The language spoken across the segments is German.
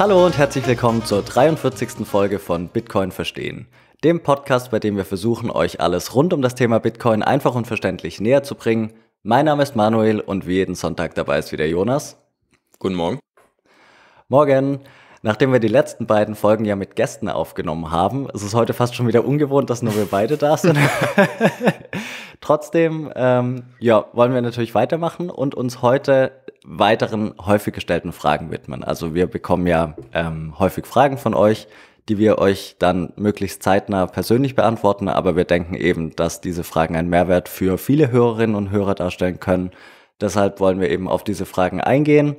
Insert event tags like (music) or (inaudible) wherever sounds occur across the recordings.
Hallo und herzlich willkommen zur 43. Folge von Bitcoin Verstehen, dem Podcast, bei dem wir versuchen, euch alles rund um das Thema Bitcoin einfach und verständlich näher zu bringen. Mein Name ist Manuel und wie jeden Sonntag dabei ist wieder Jonas. Guten Morgen. Morgen. Nachdem wir die letzten beiden Folgen ja mit Gästen aufgenommen haben, ist es heute fast schon wieder ungewohnt, dass nur wir beide da sind. (laughs) Trotzdem, ähm, ja, wollen wir natürlich weitermachen und uns heute weiteren häufig gestellten Fragen widmen. Also wir bekommen ja ähm, häufig Fragen von euch, die wir euch dann möglichst zeitnah persönlich beantworten. Aber wir denken eben, dass diese Fragen einen Mehrwert für viele Hörerinnen und Hörer darstellen können. Deshalb wollen wir eben auf diese Fragen eingehen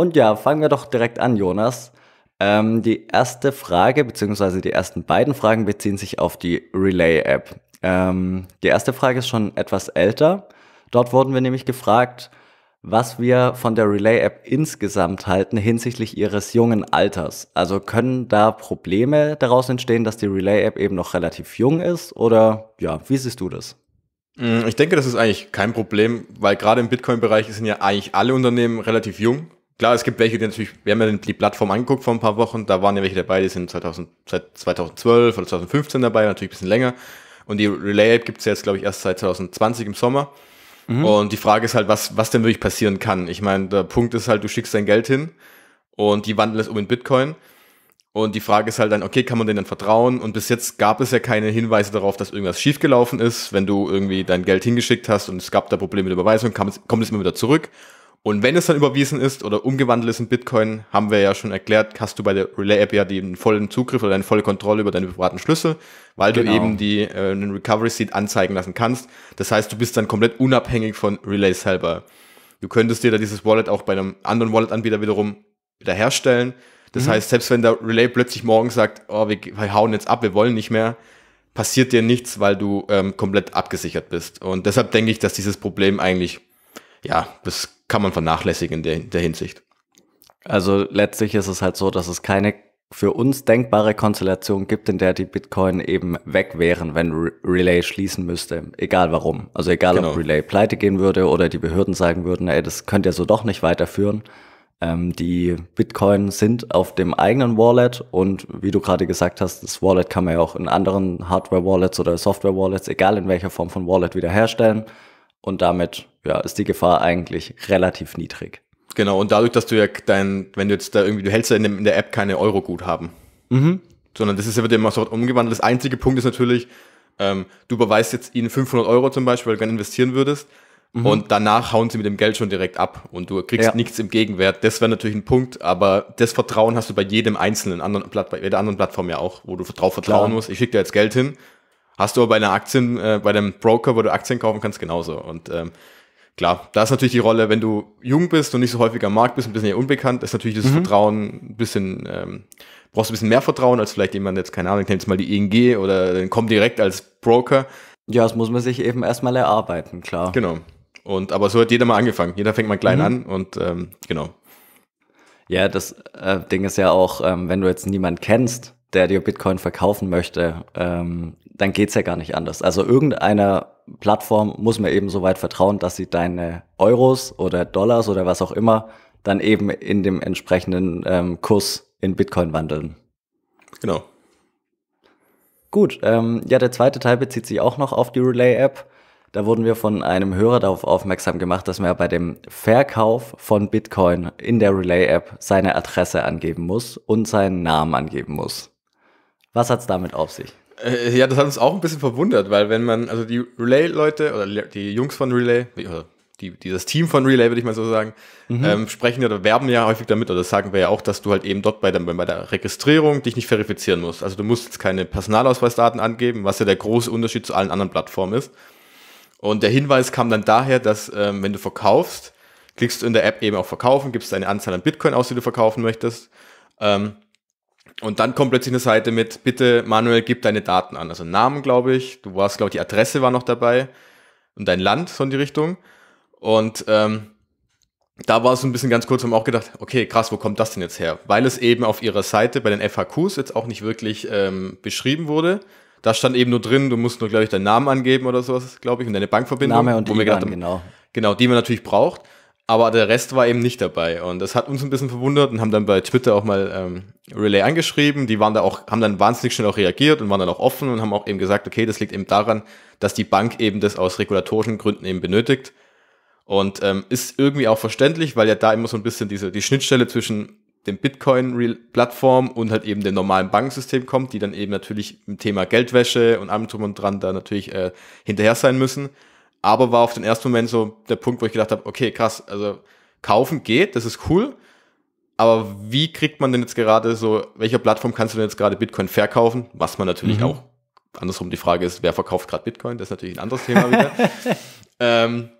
und ja, fangen wir doch direkt an, Jonas. Ähm, die erste Frage, beziehungsweise die ersten beiden Fragen beziehen sich auf die Relay-App. Ähm, die erste Frage ist schon etwas älter. Dort wurden wir nämlich gefragt, was wir von der Relay-App insgesamt halten hinsichtlich ihres jungen Alters. Also können da Probleme daraus entstehen, dass die Relay-App eben noch relativ jung ist? Oder ja, wie siehst du das? Mm, ich denke, das ist eigentlich kein Problem, weil gerade im Bitcoin-Bereich sind ja eigentlich alle Unternehmen relativ jung. Klar, es gibt welche, die natürlich, wir haben ja die Plattform angeguckt vor ein paar Wochen, da waren ja welche dabei, die sind 2000, seit 2012 oder 2015 dabei, natürlich ein bisschen länger. Und die Relay App gibt es jetzt, glaube ich, erst seit 2020 im Sommer. Mhm. Und die Frage ist halt, was, was denn wirklich passieren kann. Ich meine, der Punkt ist halt, du schickst dein Geld hin und die wandeln es um in Bitcoin. Und die Frage ist halt dann, okay, kann man denen dann vertrauen? Und bis jetzt gab es ja keine Hinweise darauf, dass irgendwas schiefgelaufen ist. Wenn du irgendwie dein Geld hingeschickt hast und es gab da Probleme mit der Überweisung, kam, kommt es immer wieder zurück. Und wenn es dann überwiesen ist oder umgewandelt ist in Bitcoin, haben wir ja schon erklärt, hast du bei der Relay-App ja den vollen Zugriff oder eine volle Kontrolle über deine privaten Schlüssel, weil genau. du eben die äh, einen Recovery-Seed anzeigen lassen kannst. Das heißt, du bist dann komplett unabhängig von Relay selber. Du könntest dir da dieses Wallet auch bei einem anderen Wallet-Anbieter wiederum wieder herstellen. Das mhm. heißt, selbst wenn der Relay plötzlich morgen sagt, oh, wir, wir hauen jetzt ab, wir wollen nicht mehr, passiert dir nichts, weil du ähm, komplett abgesichert bist. Und deshalb denke ich, dass dieses Problem eigentlich ja, das kann man vernachlässigen in der, in der Hinsicht. Also letztlich ist es halt so, dass es keine für uns denkbare Konstellation gibt, in der die Bitcoin eben weg wären, wenn Relay schließen müsste. Egal warum. Also egal, genau. ob Relay pleite gehen würde oder die Behörden sagen würden, ey, das könnt ihr so doch nicht weiterführen. Ähm, die Bitcoin sind auf dem eigenen Wallet und wie du gerade gesagt hast, das Wallet kann man ja auch in anderen Hardware-Wallets oder Software-Wallets, egal in welcher Form von Wallet, wiederherstellen und damit ja, ist die Gefahr eigentlich relativ niedrig. Genau, und dadurch, dass du ja dein, wenn du jetzt da irgendwie, du hältst ja in, der App keine Euro-Guthaben. Mhm. Sondern das ist ja, wird immer so umgewandelt. Das einzige Punkt ist natürlich, ähm, du überweist jetzt ihnen 500 Euro zum Beispiel, weil du gerne investieren würdest. Mhm. Und danach hauen sie mit dem Geld schon direkt ab und du kriegst ja. nichts im Gegenwert. Das wäre natürlich ein Punkt, aber das Vertrauen hast du bei jedem einzelnen anderen Platt, bei jeder anderen Plattform ja auch, wo du drauf vertrauen Klar. musst. Ich schicke dir jetzt Geld hin. Hast du aber bei einer Aktien, äh, bei einem Broker, wo du Aktien kaufen kannst, genauso. Und ähm, klar, da ist natürlich die Rolle, wenn du jung bist und nicht so häufig am Markt bist, ein bisschen eher unbekannt, ist natürlich das mhm. Vertrauen ein bisschen, ähm, brauchst ein bisschen mehr Vertrauen als vielleicht jemand jetzt, keine Ahnung, nimmt jetzt mal die ING oder dann kommt direkt als Broker. Ja, das muss man sich eben erstmal erarbeiten, klar. Genau. Und aber so hat jeder mal angefangen. Jeder fängt mal klein mhm. an und ähm, genau. Ja, das äh, Ding ist ja auch, ähm, wenn du jetzt niemanden kennst, der dir Bitcoin verkaufen möchte, ähm, dann es ja gar nicht anders. Also irgendeiner Plattform muss man eben so weit vertrauen, dass sie deine Euros oder Dollars oder was auch immer dann eben in dem entsprechenden ähm, Kurs in Bitcoin wandeln. Genau. Gut, ähm, ja, der zweite Teil bezieht sich auch noch auf die Relay-App. Da wurden wir von einem Hörer darauf aufmerksam gemacht, dass man bei dem Verkauf von Bitcoin in der Relay-App seine Adresse angeben muss und seinen Namen angeben muss. Was hat es damit auf sich? Äh, ja, das hat uns auch ein bisschen verwundert, weil wenn man, also die Relay-Leute oder die Jungs von Relay, oder die, dieses Team von Relay, würde ich mal so sagen, mhm. ähm, sprechen oder werben ja häufig damit, oder das sagen wir ja auch, dass du halt eben dort bei der, bei der Registrierung dich nicht verifizieren musst. Also du musst jetzt keine Personalausweisdaten angeben, was ja der große Unterschied zu allen anderen Plattformen ist. Und der Hinweis kam dann daher, dass ähm, wenn du verkaufst, klickst du in der App eben auf Verkaufen, gibst eine Anzahl an Bitcoin aus, die du verkaufen möchtest. Ähm, und dann kommt plötzlich eine Seite mit, bitte Manuel, gib deine Daten an. Also Namen, glaube ich. Du warst, glaube ich, die Adresse war noch dabei. Und dein Land, so in die Richtung. Und ähm, da war es so ein bisschen ganz kurz, haben auch gedacht, okay, krass, wo kommt das denn jetzt her? Weil es eben auf ihrer Seite bei den FAQs jetzt auch nicht wirklich ähm, beschrieben wurde. Da stand eben nur drin, du musst nur, glaube ich, deinen Namen angeben oder sowas, glaube ich, und deine Bankverbindung. Name und wo wir gedacht haben, genau. Genau, die man natürlich braucht aber der Rest war eben nicht dabei. Und das hat uns ein bisschen verwundert und haben dann bei Twitter auch mal ähm, Relay angeschrieben. Die waren da auch, haben dann wahnsinnig schnell auch reagiert und waren dann auch offen und haben auch eben gesagt, okay, das liegt eben daran, dass die Bank eben das aus regulatorischen Gründen eben benötigt. Und ähm, ist irgendwie auch verständlich, weil ja da immer so ein bisschen diese, die Schnittstelle zwischen dem Bitcoin-Plattform und halt eben dem normalen Bankensystem kommt, die dann eben natürlich im Thema Geldwäsche und allem drum und dran da natürlich äh, hinterher sein müssen aber war auf den ersten Moment so der Punkt, wo ich gedacht habe, okay, krass, also kaufen geht, das ist cool, aber wie kriegt man denn jetzt gerade so, welcher Plattform kannst du denn jetzt gerade Bitcoin verkaufen, was man natürlich mhm. auch andersrum die Frage ist, wer verkauft gerade Bitcoin? Das ist natürlich ein anderes Thema wieder. (laughs) ähm,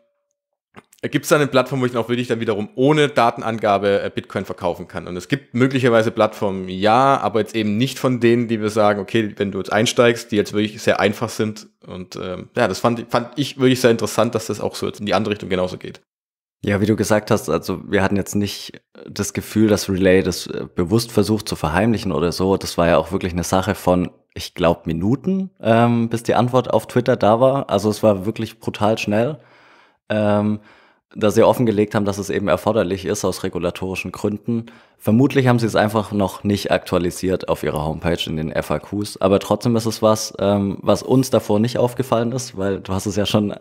gibt es dann eine Plattform, wo ich dann auch wirklich dann wiederum ohne Datenangabe äh, Bitcoin verkaufen kann. Und es gibt möglicherweise Plattformen, ja, aber jetzt eben nicht von denen, die wir sagen, okay, wenn du jetzt einsteigst, die jetzt wirklich sehr einfach sind. Und ähm, ja, das fand, fand ich wirklich sehr interessant, dass das auch so jetzt in die andere Richtung genauso geht. Ja, wie du gesagt hast, also wir hatten jetzt nicht das Gefühl, dass Relay das äh, bewusst versucht zu verheimlichen oder so. Das war ja auch wirklich eine Sache von, ich glaube, Minuten, ähm, bis die Antwort auf Twitter da war. Also es war wirklich brutal schnell. Ähm, da sie offengelegt haben, dass es eben erforderlich ist aus regulatorischen Gründen. Vermutlich haben sie es einfach noch nicht aktualisiert auf ihrer Homepage in den FAQs, aber trotzdem ist es was, ähm, was uns davor nicht aufgefallen ist, weil du hast es ja schon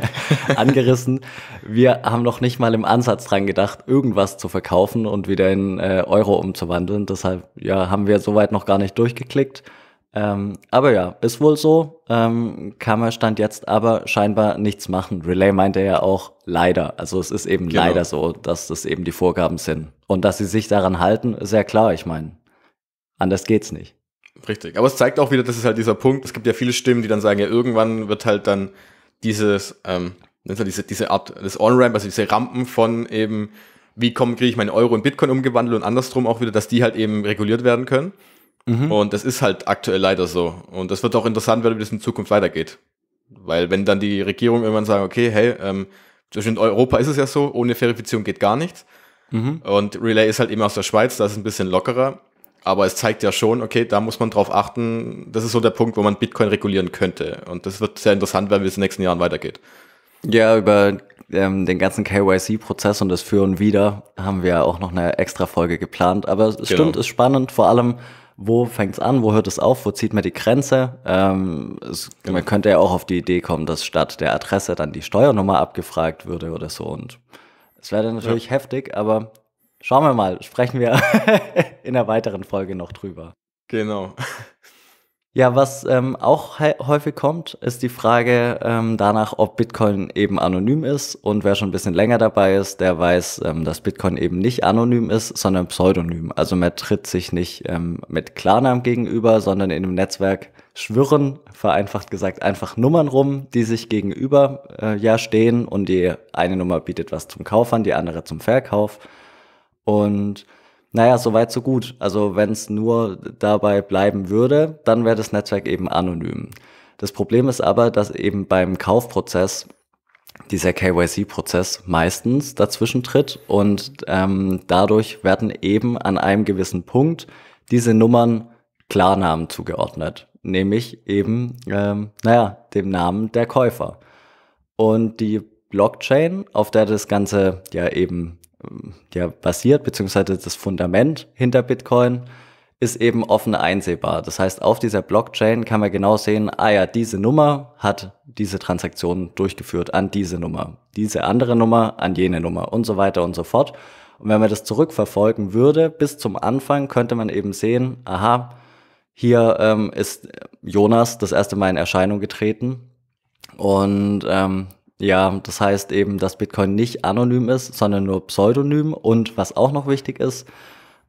(laughs) angerissen. Wir haben noch nicht mal im Ansatz dran gedacht, irgendwas zu verkaufen und wieder in äh, Euro umzuwandeln. Deshalb ja, haben wir soweit noch gar nicht durchgeklickt. Ähm, aber ja, ist wohl so. Ähm, kann Stand jetzt aber scheinbar nichts machen. Relay meinte ja auch leider. Also es ist eben genau. leider so, dass das eben die Vorgaben sind. Und dass sie sich daran halten, ist ja klar. Ich meine, anders geht's nicht. Richtig. Aber es zeigt auch wieder, das ist halt dieser Punkt. Es gibt ja viele Stimmen, die dann sagen, ja, irgendwann wird halt dann dieses, ähm, halt diese, diese Art des On-Ramp, also diese Rampen von eben, wie komme, kriege ich meine Euro in Bitcoin umgewandelt und andersrum auch wieder, dass die halt eben reguliert werden können. Mhm. Und das ist halt aktuell leider so. Und das wird auch interessant werden, wie das in Zukunft weitergeht. Weil wenn dann die Regierung irgendwann sagen, okay, hey, ähm, in Europa ist es ja so, ohne Verifizierung geht gar nichts. Mhm. Und Relay ist halt eben aus der Schweiz, da ist es ein bisschen lockerer. Aber es zeigt ja schon, okay, da muss man drauf achten. Das ist so der Punkt, wo man Bitcoin regulieren könnte. Und das wird sehr interessant werden, wie es in den nächsten Jahren weitergeht. Ja, über ähm, den ganzen KYC-Prozess und das Führen wieder haben wir auch noch eine extra Folge geplant. Aber es genau. stimmt, ist spannend, vor allem wo fängt es an, wo hört es auf, wo zieht man die Grenze. Ähm, es, genau. man könnte ja auch auf die Idee kommen, dass statt der Adresse dann die Steuernummer abgefragt würde oder so. Und es wäre dann natürlich ja. heftig, aber schauen wir mal, sprechen wir (laughs) in einer weiteren Folge noch drüber. Genau. Ja, was ähm, auch häufig kommt, ist die Frage ähm, danach, ob Bitcoin eben anonym ist. Und wer schon ein bisschen länger dabei ist, der weiß, ähm, dass Bitcoin eben nicht anonym ist, sondern pseudonym. Also man tritt sich nicht ähm, mit Klarnamen gegenüber, sondern in einem Netzwerk schwirren, vereinfacht gesagt, einfach Nummern rum, die sich gegenüber äh, ja stehen. Und die eine Nummer bietet was zum Kauf an, die andere zum Verkauf. Und naja, so weit, so gut. Also wenn es nur dabei bleiben würde, dann wäre das Netzwerk eben anonym. Das Problem ist aber, dass eben beim Kaufprozess dieser KYC-Prozess meistens dazwischen tritt und ähm, dadurch werden eben an einem gewissen Punkt diese Nummern Klarnamen zugeordnet, nämlich eben, ähm, naja, dem Namen der Käufer. Und die Blockchain, auf der das Ganze ja eben ja, basiert, beziehungsweise das Fundament hinter Bitcoin ist eben offen einsehbar. Das heißt, auf dieser Blockchain kann man genau sehen, ah ja, diese Nummer hat diese Transaktion durchgeführt an diese Nummer, diese andere Nummer an jene Nummer und so weiter und so fort. Und wenn man das zurückverfolgen würde bis zum Anfang, könnte man eben sehen, aha, hier ähm, ist Jonas das erste Mal in Erscheinung getreten und ähm, ja, das heißt eben, dass Bitcoin nicht anonym ist, sondern nur pseudonym. Und was auch noch wichtig ist,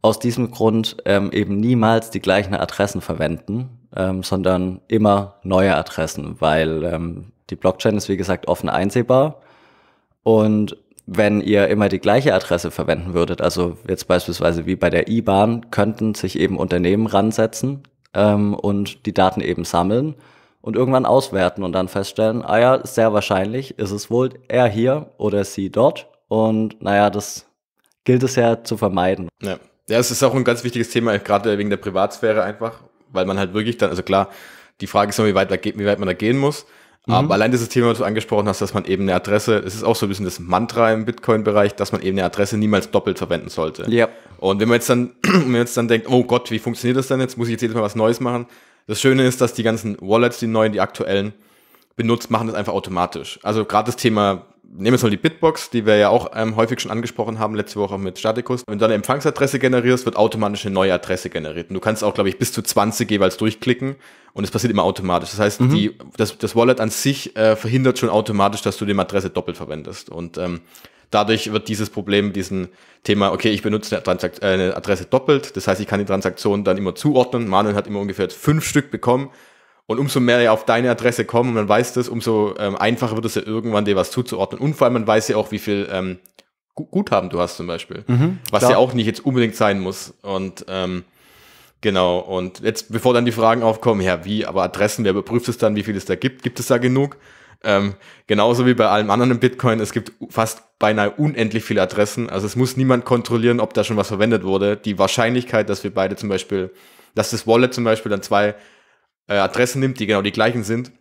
aus diesem Grund ähm, eben niemals die gleichen Adressen verwenden, ähm, sondern immer neue Adressen, weil ähm, die Blockchain ist wie gesagt offen einsehbar. Und wenn ihr immer die gleiche Adresse verwenden würdet, also jetzt beispielsweise wie bei der IBAN, könnten sich eben Unternehmen ransetzen ähm, und die Daten eben sammeln und irgendwann auswerten und dann feststellen, ah ja, sehr wahrscheinlich ist es wohl er hier oder sie dort. Und naja, das gilt es ja zu vermeiden. Ja. ja, es ist auch ein ganz wichtiges Thema, gerade wegen der Privatsphäre einfach, weil man halt wirklich dann, also klar, die Frage ist immer, wie weit, wie weit man da gehen muss. Mhm. Aber allein dieses Thema, was du angesprochen hast, dass man eben eine Adresse, es ist auch so ein bisschen das Mantra im Bitcoin-Bereich, dass man eben eine Adresse niemals doppelt verwenden sollte. Ja. Und wenn man jetzt dann, (clears throat) wenn man jetzt dann denkt, oh Gott, wie funktioniert das denn jetzt? Muss ich jetzt jedes Mal was Neues machen? Das Schöne ist, dass die ganzen Wallets, die neuen, die aktuellen, benutzt, machen das einfach automatisch. Also gerade das Thema, nehmen wir jetzt mal die Bitbox, die wir ja auch ähm, häufig schon angesprochen haben, letzte Woche mit Staticus. Wenn du eine Empfangsadresse generierst, wird automatisch eine neue Adresse generiert. Und du kannst auch, glaube ich, bis zu 20 jeweils durchklicken und es passiert immer automatisch. Das heißt, mhm. die, das, das Wallet an sich äh, verhindert schon automatisch, dass du die Adresse doppelt verwendest. Und ähm, dadurch wird dieses Problem mit Thema, okay, ich benutze eine, Transakt äh, eine Adresse doppelt, das heißt, ich kann die Transaktion dann immer zuordnen. Manuel hat immer ungefähr fünf Stück bekommen. Und umso mehr er auf deine Adresse kommen und man weiß das, umso ähm, einfacher wird es ja irgendwann, dir was zuzuordnen. Und vor allem, man weiß ja auch, wie viel ähm, Guthaben du hast zum Beispiel. Mhm, was klar. ja auch nicht jetzt unbedingt sein muss. Und ähm, genau, und jetzt, bevor dann die Fragen aufkommen, ja, wie, aber Adressen, wer überprüft es dann, wie viel es da gibt? Gibt es da genug? Ähm, genauso wie bei allem anderen im Bitcoin, es gibt fast beinahe unendlich viele Adressen. Also es muss niemand kontrollieren, ob da schon was verwendet wurde. Die Wahrscheinlichkeit, dass wir beide zum Beispiel, dass das Wallet zum Beispiel dann zwei äh, Adressen nimmt, die genau die gleichen sind,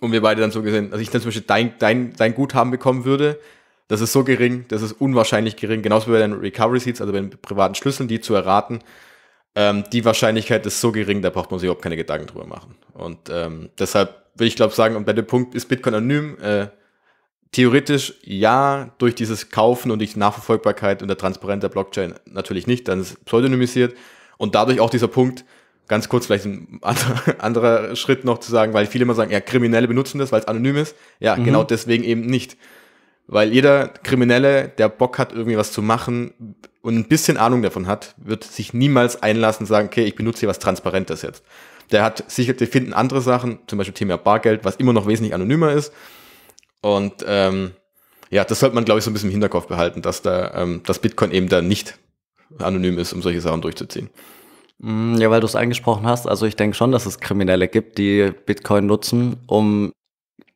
und wir beide dann so gesehen, dass ich dann zum Beispiel dein, dein, dein Guthaben bekommen würde, das ist so gering, das ist unwahrscheinlich gering, genauso wie bei den Recovery Seats, also bei den privaten Schlüsseln, die zu erraten, ähm, die Wahrscheinlichkeit ist so gering, da braucht man sich überhaupt keine Gedanken drüber machen. Und ähm, deshalb würde ich glaube sagen, und bei dem Punkt ist Bitcoin anonym. Äh, theoretisch ja, durch dieses Kaufen und die Nachverfolgbarkeit und der Transparenz der Blockchain natürlich nicht, dann ist es pseudonymisiert. Und dadurch auch dieser Punkt, ganz kurz vielleicht ein (laughs) anderer Schritt noch zu sagen, weil viele immer sagen, ja, Kriminelle benutzen das, weil es anonym ist. Ja, mhm. genau deswegen eben nicht. Weil jeder Kriminelle, der Bock hat, irgendwie was zu machen und ein bisschen Ahnung davon hat, wird sich niemals einlassen sagen, okay, ich benutze hier was Transparentes jetzt. Der hat sicher, die finden andere Sachen, zum Beispiel Thema Bargeld, was immer noch wesentlich anonymer ist. Und ähm, ja, das sollte man, glaube ich, so ein bisschen im Hinterkopf behalten, dass da, ähm, dass Bitcoin eben da nicht anonym ist, um solche Sachen durchzuziehen. Mm, ja, weil du es angesprochen hast, also ich denke schon, dass es Kriminelle gibt, die Bitcoin nutzen, um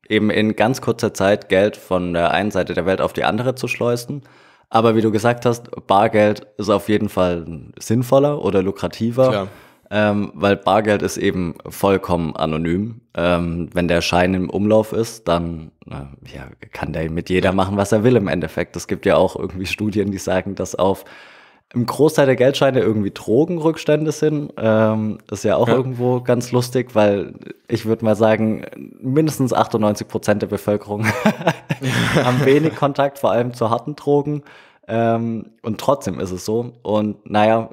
eben in ganz kurzer Zeit Geld von der einen Seite der Welt auf die andere zu schleusen. Aber wie du gesagt hast, Bargeld ist auf jeden Fall sinnvoller oder lukrativer. Klar ähm, weil Bargeld ist eben vollkommen anonym. Ähm, wenn der Schein im Umlauf ist, dann äh, ja, kann der mit jeder machen, was er will im Endeffekt. Es gibt ja auch irgendwie Studien, die sagen, dass auf im Großteil der Geldscheine irgendwie Drogenrückstände sind. Ähm, ist ja auch ja. irgendwo ganz lustig, weil ich würde mal sagen, mindestens 98 Prozent der Bevölkerung (laughs) haben wenig Kontakt, vor allem zu harten Drogen. Ähm, und trotzdem ist es so. Und naja,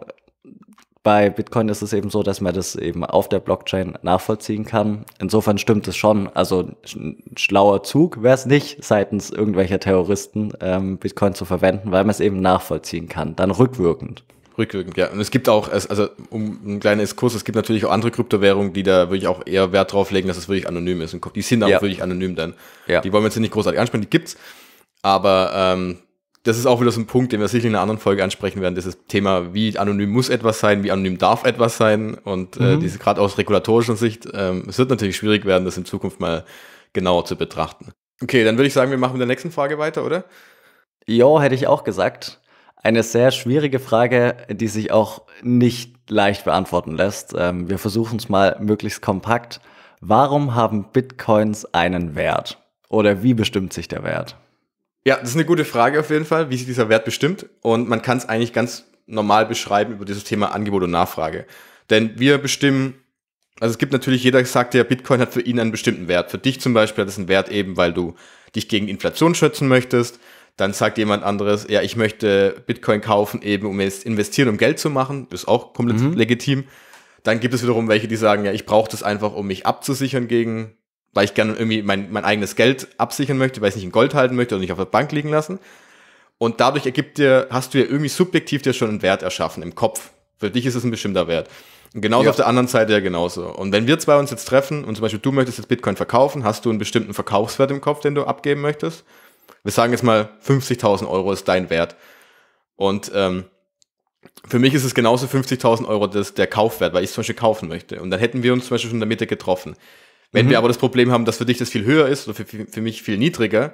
bei Bitcoin ist es eben so, dass man das eben auf der Blockchain nachvollziehen kann. Insofern stimmt es schon. Also ein schlauer Zug wäre es nicht, seitens irgendwelcher Terroristen ähm, Bitcoin zu verwenden, weil man es eben nachvollziehen kann. Dann rückwirkend. Rückwirkend, ja. Und es gibt auch, also um einen kleinen Exkurs, es gibt natürlich auch andere Kryptowährungen, die da wirklich auch eher Wert drauf legen, dass es wirklich anonym ist. Und die sind auch ja. wirklich anonym dann. Ja. Die wollen wir jetzt nicht großartig ansprechen, die gibt's. Aber ähm, das ist auch wieder so ein Punkt, den wir sicherlich in einer anderen Folge ansprechen werden, dieses Thema, wie anonym muss etwas sein, wie anonym darf etwas sein und äh, mhm. äh, diese gerade aus regulatorischer Sicht, ähm, es wird natürlich schwierig werden, das in Zukunft mal genauer zu betrachten. Okay, dann würde ich sagen, wir machen mit der nächsten Frage weiter, oder? Ja, hätte ich auch gesagt. Eine sehr schwierige Frage, die sich auch nicht leicht beantworten lässt. Ähm, wir versuchen es mal möglichst kompakt. Warum haben Bitcoins einen Wert? Oder wie bestimmt sich der Wert? Ja, das ist eine gute Frage auf jeden Fall, wie sich dieser Wert bestimmt. Und man kann es eigentlich ganz normal beschreiben über dieses Thema Angebot und Nachfrage. Denn wir bestimmen, also es gibt natürlich, jeder sagt ja, Bitcoin hat für ihn einen bestimmten Wert. Für dich zum Beispiel hat es einen Wert eben, weil du dich gegen Inflation schützen möchtest. Dann sagt jemand anderes, ja, ich möchte Bitcoin kaufen, eben um es investieren, um Geld zu machen. Das ist auch komplett mhm. legitim. Dann gibt es wiederum welche, die sagen, ja, ich brauche das einfach, um mich abzusichern gegen weil ich gerne irgendwie mein, mein eigenes Geld absichern möchte, weil ich es nicht in Gold halten möchte oder nicht auf der Bank liegen lassen. Und dadurch ergibt dir, hast du ja irgendwie subjektiv dir schon einen Wert erschaffen im Kopf. Für dich ist es ein bestimmter Wert. Und genauso ja. auf der anderen Seite ja genauso. Und wenn wir zwei uns jetzt treffen und zum Beispiel du möchtest jetzt Bitcoin verkaufen, hast du einen bestimmten Verkaufswert im Kopf, den du abgeben möchtest. Wir sagen jetzt mal 50.000 Euro ist dein Wert. Und ähm, für mich ist es genauso 50.000 Euro das, der Kaufwert, weil ich es zum Beispiel kaufen möchte. Und dann hätten wir uns zum Beispiel schon in der Mitte getroffen. Wenn mhm. wir aber das Problem haben, dass für dich das viel höher ist oder für, für mich viel niedriger,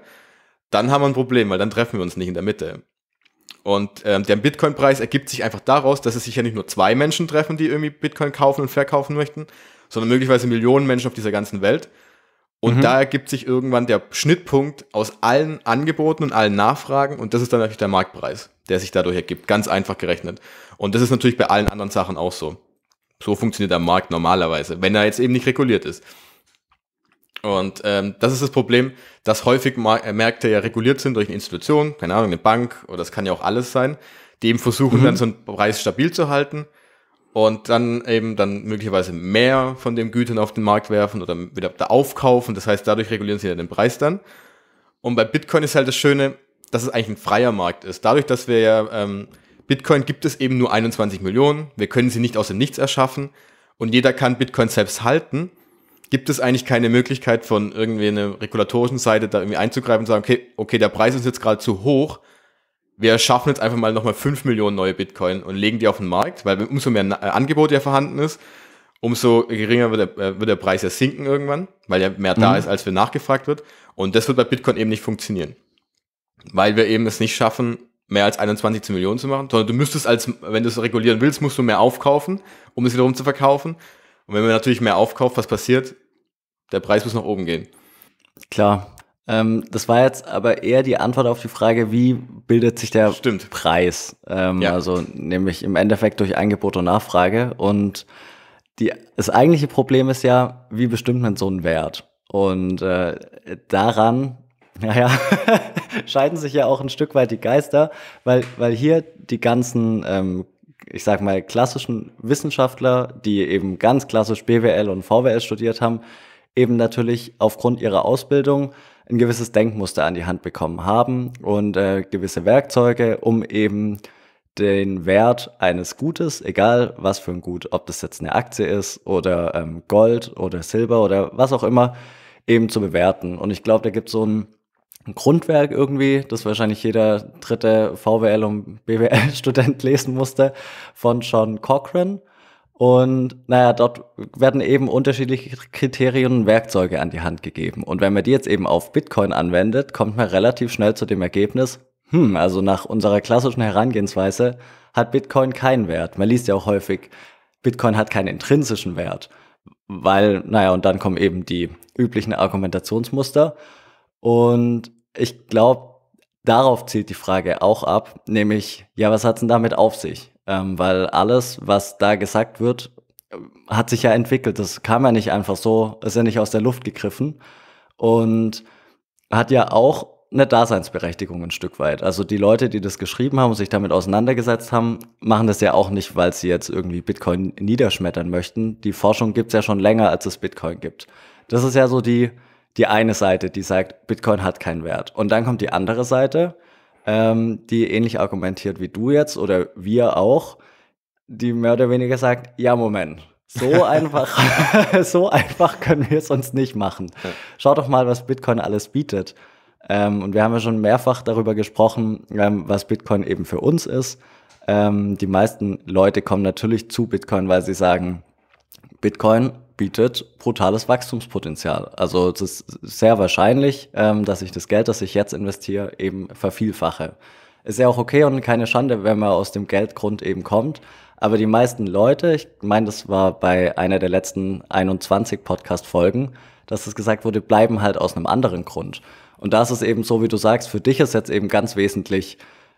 dann haben wir ein Problem, weil dann treffen wir uns nicht in der Mitte. Und ähm, der Bitcoin-Preis ergibt sich einfach daraus, dass es sich ja nicht nur zwei Menschen treffen, die irgendwie Bitcoin kaufen und verkaufen möchten, sondern möglicherweise Millionen Menschen auf dieser ganzen Welt. Und mhm. da ergibt sich irgendwann der Schnittpunkt aus allen Angeboten und allen Nachfragen und das ist dann natürlich der Marktpreis, der sich dadurch ergibt, ganz einfach gerechnet. Und das ist natürlich bei allen anderen Sachen auch so. So funktioniert der Markt normalerweise, wenn er jetzt eben nicht reguliert ist. Und ähm, das ist das Problem, dass häufig äh, Märkte ja reguliert sind durch eine Institution, keine Ahnung, eine Bank oder das kann ja auch alles sein, die eben versuchen, mhm. dann so einen Preis stabil zu halten und dann eben dann möglicherweise mehr von den Gütern auf den Markt werfen oder wieder da aufkaufen. Das heißt, dadurch regulieren sie ja den Preis dann. Und bei Bitcoin ist halt das Schöne, dass es eigentlich ein freier Markt ist. Dadurch, dass wir ja ähm, Bitcoin gibt es eben nur 21 Millionen, wir können sie nicht aus dem Nichts erschaffen und jeder kann Bitcoin selbst halten Gibt es eigentlich keine Möglichkeit von irgendwie einer regulatorischen Seite da irgendwie einzugreifen und sagen, okay, okay, der Preis ist jetzt gerade zu hoch, wir schaffen jetzt einfach mal nochmal 5 Millionen neue Bitcoin und legen die auf den Markt, weil umso mehr äh, Angebot ja vorhanden ist, umso geringer wird der, äh, wird der Preis ja sinken irgendwann, weil ja mehr da mhm. ist, als wir nachgefragt wird. Und das wird bei Bitcoin eben nicht funktionieren. Weil wir eben es nicht schaffen, mehr als 21 Millionen zu machen, sondern du müsstest als, wenn du es regulieren willst, musst du mehr aufkaufen, um es wiederum zu verkaufen. Und wenn man natürlich mehr aufkauft, was passiert? Der Preis muss nach oben gehen. Klar. Ähm, das war jetzt aber eher die Antwort auf die Frage, wie bildet sich der Stimmt. Preis? Ähm, ja. Also nämlich im Endeffekt durch Angebot und Nachfrage. Und die, das eigentliche Problem ist ja, wie bestimmt man so einen Wert? Und äh, daran, (laughs) naja, (laughs) scheiden sich ja auch ein Stück weit die Geister, weil, weil hier die ganzen ähm, ich sag mal, klassischen Wissenschaftler, die eben ganz klassisch BWL und VWL studiert haben, eben natürlich aufgrund ihrer Ausbildung ein gewisses Denkmuster an die Hand bekommen haben und äh, gewisse Werkzeuge, um eben den Wert eines Gutes, egal was für ein Gut, ob das jetzt eine Aktie ist oder ähm, Gold oder Silber oder was auch immer, eben zu bewerten. Und ich glaube, da gibt es so ein ein Grundwerk irgendwie, das wahrscheinlich jeder dritte VWL und BWL-Student (laughs) lesen musste, von John Cochran. Und naja, dort werden eben unterschiedliche Kriterien und Werkzeuge an die Hand gegeben. Und wenn man die jetzt eben auf Bitcoin anwendet, kommt man relativ schnell zu dem Ergebnis, hm, also nach unserer klassischen Herangehensweise hat Bitcoin keinen Wert. Man liest ja auch häufig, Bitcoin hat keinen intrinsischen Wert. Weil, naja, und dann kommen eben die üblichen Argumentationsmuster. Und ich glaube, darauf zielt die Frage auch ab, nämlich, ja, was hat es denn damit auf sich? Ähm, weil alles, was da gesagt wird, äh, hat sich ja entwickelt. Das kam ja nicht einfach so, ist ja nicht aus der Luft gegriffen und hat ja auch eine Daseinsberechtigung ein Stück weit. Also die Leute, die das geschrieben haben und sich damit auseinandergesetzt haben, machen das ja auch nicht, weil sie jetzt irgendwie Bitcoin niederschmettern möchten. Die Forschung gibt es ja schon länger, als es Bitcoin gibt. Das ist ja so die, die eine Seite, die sagt, Bitcoin hat keinen Wert. Und dann kommt die andere Seite, ähm, die ähnlich argumentiert wie du jetzt oder wir auch, die mehr oder weniger sagt, ja, Moment, so (laughs) einfach, (laughs) so einfach können wir es uns nicht machen. Ja. Schau doch mal, was Bitcoin alles bietet. Ähm, und wir haben ja schon mehrfach darüber gesprochen, ähm, was Bitcoin eben für uns ist. Ähm, die meisten Leute kommen natürlich zu Bitcoin, weil sie sagen, Bitcoin bietet brutales Wachstumspotenzial. Also es ist sehr wahrscheinlich, ähm, dass ich das Geld, das ich jetzt investiere, eben vervielfache. Ist ja auch okay und keine Schande, wenn man aus dem Geldgrund eben kommt. Aber die meisten Leute, ich meine, das war bei einer der letzten 21 Podcast-Folgen, dass es gesagt wurde, bleiben halt aus einem anderen Grund. Und da ist es eben so, wie du sagst, für dich ist jetzt eben ganz wesentlich,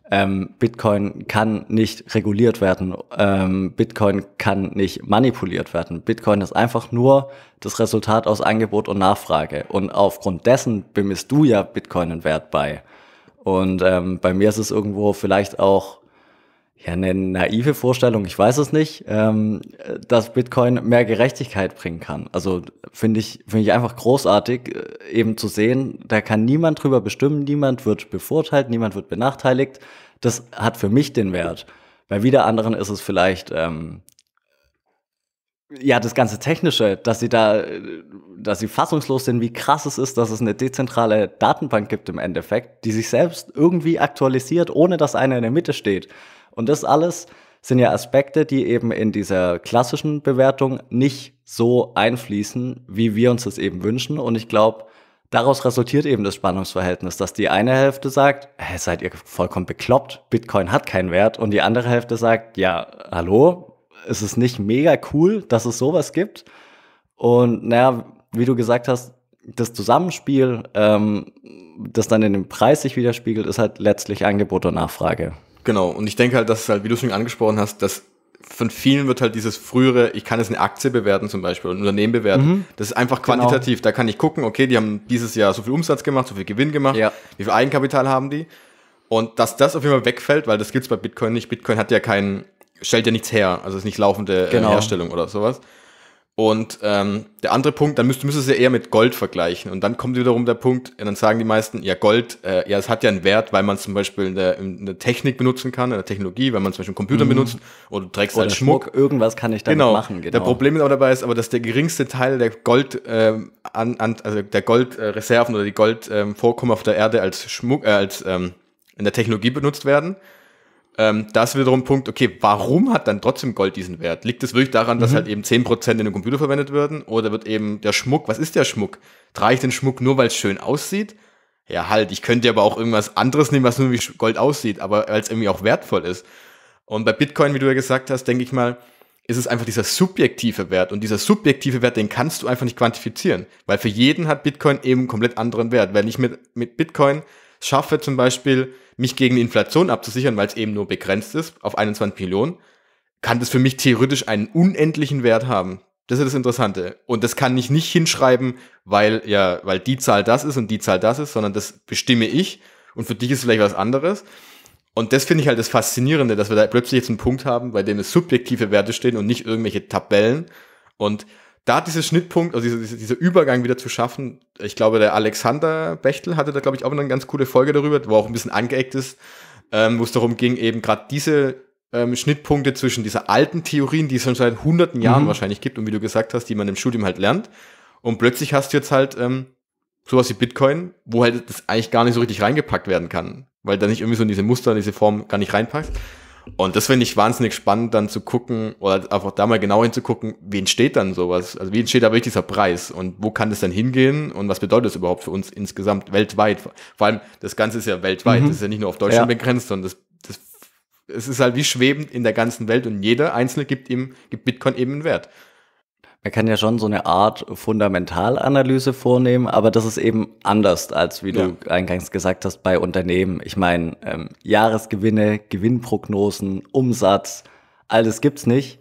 ähm, Bitcoin kann nicht reguliert werden, ähm, Bitcoin kann nicht manipuliert werden. Bitcoin ist einfach nur das Resultat aus Angebot und Nachfrage. Und aufgrund dessen bemisst du ja Bitcoin einen Wert bei. Und ähm, bei mir ist es irgendwo vielleicht auch ja, eine naive Vorstellung, ich weiß es nicht, ähm, dass Bitcoin mehr Gerechtigkeit bringen kann. Also finde ich, finde ich einfach großartig, äh, eben zu sehen, da kann niemand drüber bestimmen, niemand wird bevorteilt, niemand wird benachteiligt. Das hat für mich den Wert. Bei wieder anderen ist es vielleicht, ähm, ja, das ganze Technische, dass sie da, dass sie fassungslos sind, wie krass es ist, dass es eine dezentrale Datenbank gibt im Endeffekt, die sich selbst irgendwie aktualisiert, ohne dass einer in der Mitte steht. Und das alles sind ja Aspekte, die eben in dieser klassischen Bewertung nicht so einfließen, wie wir uns das eben wünschen. Und ich glaube, daraus resultiert eben das Spannungsverhältnis, dass die eine Hälfte sagt, hey, seid ihr vollkommen bekloppt, Bitcoin hat keinen Wert. Und die andere Hälfte sagt, ja, hallo, ist es nicht mega cool, dass es sowas gibt? Und naja, wie du gesagt hast, das Zusammenspiel, ähm, das dann in dem Preis sich widerspiegelt, ist halt letztlich Angebot und Nachfrage. Genau, und ich denke halt, dass es halt, wie du es schon angesprochen hast, dass von vielen wird halt dieses frühere, ich kann jetzt eine Aktie bewerten zum Beispiel oder ein Unternehmen bewerten. Mhm. Das ist einfach genau. quantitativ. Genau. Da kann ich gucken, okay, die haben dieses Jahr so viel Umsatz gemacht, so viel Gewinn gemacht, ja. wie viel Eigenkapital haben die. Und dass das auf jeden Fall wegfällt, weil das gibt's bei Bitcoin nicht. Bitcoin hat ja keinen, stellt ja nichts her, also ist nicht laufende äh, genau. Herstellung oder sowas. Und ähm, der andere Punkt, dann müsst, müsst ihr es ja eher mit Gold vergleichen. Und dann kommt wiederum der Punkt, und äh, dann sagen die meisten, ja, Gold, äh, ja, es hat ja einen Wert, weil man es zum Beispiel in der, in der Technik benutzen kann, in der Technologie, weil man zum Beispiel einen Computer mhm. benutzt oder du trägst halt oder halt Schmuck. Schmuck. Irgendwas kann ich damit genau. machen, genau. Der Problem ist aber dabei ist aber, dass der geringste Teil der Gold, äh, an, an, also der Goldreserven äh, oder die Goldvorkommen ähm, auf der Erde als Schmuck, äh, als ähm, in der Technologie benutzt werden. Ähm, das wiederum Punkt, okay, warum hat dann trotzdem Gold diesen Wert? Liegt es wirklich daran, mhm. dass halt eben 10% in dem Computer verwendet werden? Oder wird eben der Schmuck, was ist der Schmuck? Trage ich den Schmuck nur, weil es schön aussieht? Ja, halt, ich könnte aber auch irgendwas anderes nehmen, was nur wie Gold aussieht, aber weil es irgendwie auch wertvoll ist. Und bei Bitcoin, wie du ja gesagt hast, denke ich mal, ist es einfach dieser subjektive Wert. Und dieser subjektive Wert, den kannst du einfach nicht quantifizieren. Weil für jeden hat Bitcoin eben einen komplett anderen Wert. Wenn ich mit, mit Bitcoin schaffe, zum Beispiel mich gegen Inflation abzusichern, weil es eben nur begrenzt ist auf 21 Millionen, kann das für mich theoretisch einen unendlichen Wert haben. Das ist das Interessante. Und das kann ich nicht hinschreiben, weil ja, weil die Zahl das ist und die Zahl das ist, sondern das bestimme ich. Und für dich ist vielleicht was anderes. Und das finde ich halt das Faszinierende, dass wir da plötzlich jetzt einen Punkt haben, bei dem es subjektive Werte stehen und nicht irgendwelche Tabellen. Und da dieses Schnittpunkt, also dieser, dieser Übergang wieder zu schaffen, ich glaube, der Alexander Bechtel hatte da, glaube ich, auch eine ganz coole Folge darüber, wo auch ein bisschen angeeckt ist, ähm, wo es darum ging, eben gerade diese ähm, Schnittpunkte zwischen dieser alten Theorien, die es schon seit hunderten Jahren mhm. wahrscheinlich gibt und wie du gesagt hast, die man im Studium halt lernt. Und plötzlich hast du jetzt halt ähm, sowas wie Bitcoin, wo halt das eigentlich gar nicht so richtig reingepackt werden kann, weil da nicht irgendwie so in diese Muster, in diese Form gar nicht reinpasst. Und das finde ich wahnsinnig spannend, dann zu gucken oder einfach da mal genau hinzugucken, wie entsteht dann sowas? Also wie entsteht da wirklich dieser Preis und wo kann das dann hingehen und was bedeutet das überhaupt für uns insgesamt weltweit? Vor allem, das Ganze ist ja weltweit, mhm. das ist ja nicht nur auf Deutschland ja. begrenzt, sondern das, das es ist halt wie schwebend in der ganzen Welt und jeder Einzelne gibt ihm, gibt Bitcoin eben einen Wert man kann ja schon so eine Art Fundamentalanalyse vornehmen, aber das ist eben anders, als wie ja. du eingangs gesagt hast, bei Unternehmen. Ich meine, ähm, Jahresgewinne, Gewinnprognosen, Umsatz, all das gibt's nicht.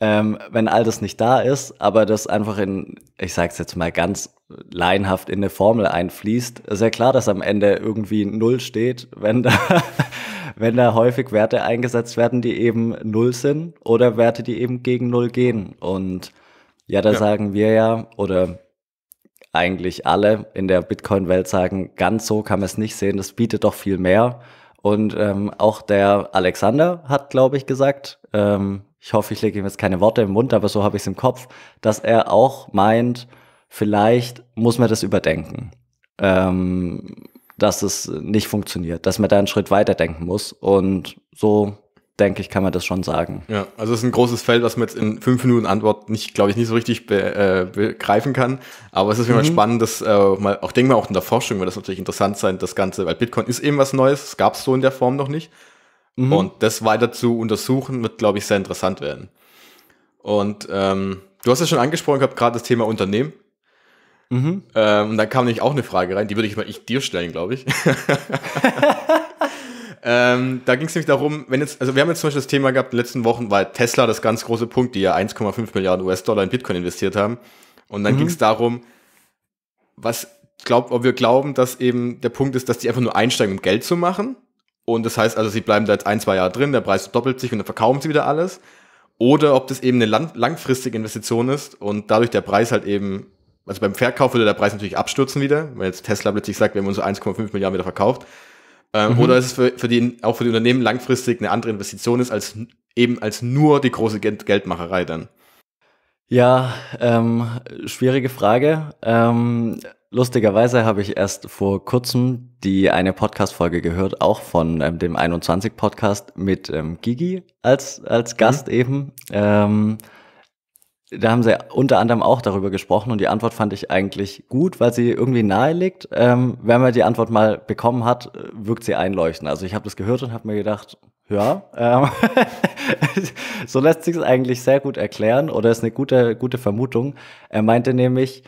Ähm, wenn all das nicht da ist, aber das einfach in, ich sage es jetzt mal ganz laienhaft in eine Formel einfließt, ist ja klar, dass am Ende irgendwie Null steht, wenn da, (laughs) wenn da häufig Werte eingesetzt werden, die eben Null sind oder Werte, die eben gegen Null gehen. Und ja, da ja. sagen wir ja, oder eigentlich alle in der Bitcoin-Welt sagen, ganz so kann man es nicht sehen, das bietet doch viel mehr. Und ähm, auch der Alexander hat, glaube ich, gesagt, ähm, ich hoffe, ich lege ihm jetzt keine Worte im Mund, aber so habe ich es im Kopf, dass er auch meint, vielleicht muss man das überdenken, ähm, dass es nicht funktioniert, dass man da einen Schritt weiterdenken muss. Und so denke ich, kann man das schon sagen. Ja, also es ist ein großes Feld, was man jetzt in fünf Minuten Antwort nicht, glaube ich, nicht so richtig be, äh, begreifen kann. Aber es ist immer mhm. spannend, dass äh, mal, auch denke mal auch in der Forschung wird das natürlich interessant sein, das Ganze, weil Bitcoin ist eben was Neues, es gab es so in der Form noch nicht. Mhm. Und das weiter zu untersuchen, wird, glaube ich, sehr interessant werden. Und ähm, du hast es schon angesprochen gehabt, gerade das Thema Unternehmen. Mhm. Ähm, und da kam nämlich auch eine Frage rein, die würde ich mal ich dir stellen, glaube ich. (laughs) (laughs) Ähm, da ging es nämlich darum, wenn jetzt, also wir haben jetzt zum Beispiel das Thema gehabt, in den letzten Wochen war Tesla das ganz große Punkt, die ja 1,5 Milliarden US-Dollar in Bitcoin investiert haben. Und dann mhm. ging es darum, was glaubt, ob wir glauben, dass eben der Punkt ist, dass die einfach nur einsteigen, um Geld zu machen. Und das heißt also, sie bleiben da jetzt ein, zwei Jahre drin, der Preis verdoppelt sich und dann verkaufen sie wieder alles. Oder ob das eben eine langfristige Investition ist und dadurch der Preis halt eben, also beim Verkauf würde der Preis natürlich abstürzen wieder, weil jetzt Tesla plötzlich sagt, wir haben so 1,5 Milliarden wieder verkauft. Ähm, mhm. Oder es für, für die, auch für die Unternehmen langfristig eine andere Investition ist, als eben als nur die große Geld Geldmacherei dann? Ja, ähm, schwierige Frage. Ähm, lustigerweise habe ich erst vor kurzem die eine Podcast-Folge gehört, auch von ähm, dem 21-Podcast mit ähm, Gigi als, als mhm. Gast mhm. eben. Ähm, da haben sie unter anderem auch darüber gesprochen und die Antwort fand ich eigentlich gut, weil sie irgendwie naheliegt. Ähm, wenn man die Antwort mal bekommen hat, wirkt sie einleuchten. Also ich habe das gehört und habe mir gedacht, ja, ähm, (laughs) so lässt sich es eigentlich sehr gut erklären oder ist eine gute, gute Vermutung. Er meinte nämlich,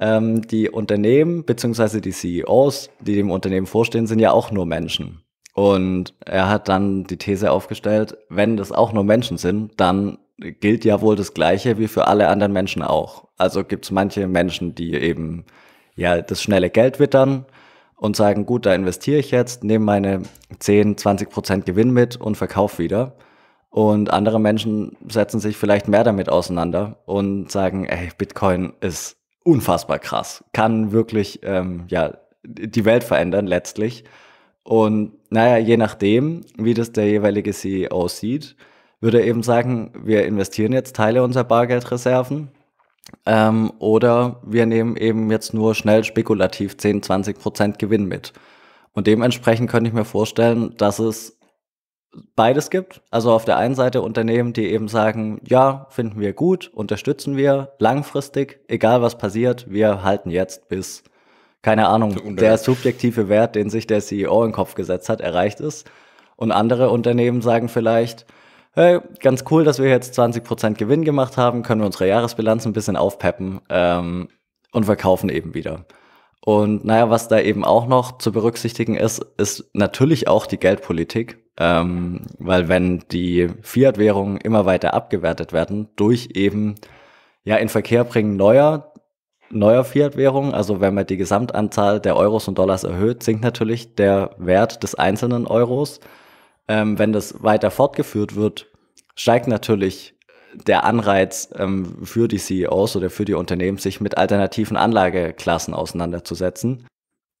ähm, die Unternehmen bzw. die CEOs, die dem Unternehmen vorstehen, sind ja auch nur Menschen. Und er hat dann die These aufgestellt, wenn das auch nur Menschen sind, dann gilt ja wohl das Gleiche wie für alle anderen Menschen auch. Also gibt es manche Menschen, die eben ja das schnelle Geld wittern und sagen, gut, da investiere ich jetzt, nehme meine 10, 20 Prozent Gewinn mit und verkaufe wieder. Und andere Menschen setzen sich vielleicht mehr damit auseinander und sagen, ey, Bitcoin ist unfassbar krass, kann wirklich ähm, ja, die Welt verändern letztlich. Und naja, je nachdem, wie das der jeweilige CEO sieht, würde eben sagen, wir investieren jetzt Teile unserer Bargeldreserven ähm, oder wir nehmen eben jetzt nur schnell spekulativ 10, 20 Prozent Gewinn mit. Und dementsprechend könnte ich mir vorstellen, dass es beides gibt. Also auf der einen Seite Unternehmen, die eben sagen, ja, finden wir gut, unterstützen wir langfristig, egal was passiert, wir halten jetzt bis, keine Ahnung, der subjektive Wert, den sich der CEO in den Kopf gesetzt hat, erreicht ist. Und andere Unternehmen sagen vielleicht, hey, ganz cool, dass wir jetzt 20% Gewinn gemacht haben, können wir unsere Jahresbilanz ein bisschen aufpeppen ähm, und verkaufen eben wieder. Und naja, was da eben auch noch zu berücksichtigen ist, ist natürlich auch die Geldpolitik. Ähm, weil wenn die Fiat-Währungen immer weiter abgewertet werden, durch eben ja in Verkehr bringen neuer, neuer Fiat-Währungen, also wenn man die Gesamtanzahl der Euros und Dollars erhöht, sinkt natürlich der Wert des einzelnen Euros ähm, wenn das weiter fortgeführt wird, steigt natürlich der Anreiz ähm, für die CEOs oder für die Unternehmen, sich mit alternativen Anlageklassen auseinanderzusetzen.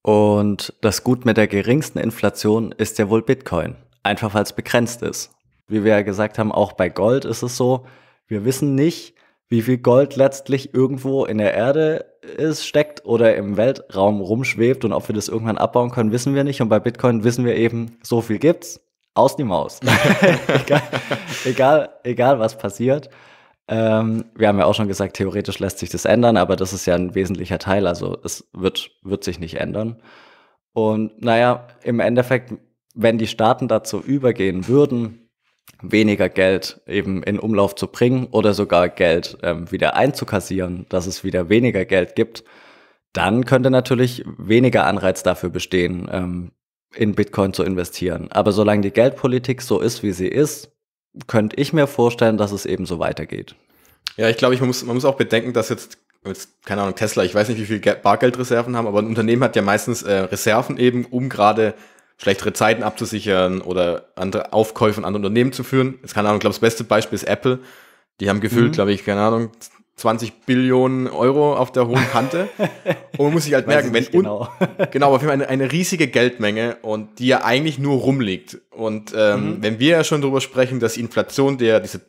Und das Gut mit der geringsten Inflation ist ja wohl Bitcoin, einfach weil es begrenzt ist. Wie wir ja gesagt haben, auch bei Gold ist es so, wir wissen nicht, wie viel Gold letztlich irgendwo in der Erde ist, steckt oder im Weltraum rumschwebt und ob wir das irgendwann abbauen können, wissen wir nicht. Und bei Bitcoin wissen wir eben, so viel gibt's aus die Maus. (laughs) egal, egal, egal, was passiert. Ähm, wir haben ja auch schon gesagt, theoretisch lässt sich das ändern, aber das ist ja ein wesentlicher Teil. Also es wird, wird sich nicht ändern. Und naja, im Endeffekt, wenn die Staaten dazu übergehen würden, weniger Geld eben in Umlauf zu bringen oder sogar Geld ähm, wieder einzukassieren, dass es wieder weniger Geld gibt, dann könnte natürlich weniger Anreiz dafür bestehen, ähm, in Bitcoin zu investieren. Aber solange die Geldpolitik so ist, wie sie ist, könnte ich mir vorstellen, dass es eben so weitergeht. Ja, ich glaube, ich, man, muss, man muss auch bedenken, dass jetzt, jetzt, keine Ahnung, Tesla, ich weiß nicht, wie viel Bargeldreserven haben, aber ein Unternehmen hat ja meistens äh, Reserven eben, um gerade schlechtere Zeiten abzusichern oder andere Aufkäufe an anderen Unternehmen zu führen. Jetzt keine Ahnung, ich glaube, das beste Beispiel ist Apple. Die haben gefühlt, mhm. glaube ich, keine Ahnung, 20 Billionen Euro auf der hohen Kante. (laughs) und man muss sich halt merken, wenn genau. (laughs) genau, aber für eine, eine riesige Geldmenge und die ja eigentlich nur rumliegt. Und ähm, mhm. wenn wir ja schon darüber sprechen, dass Inflation, der diese,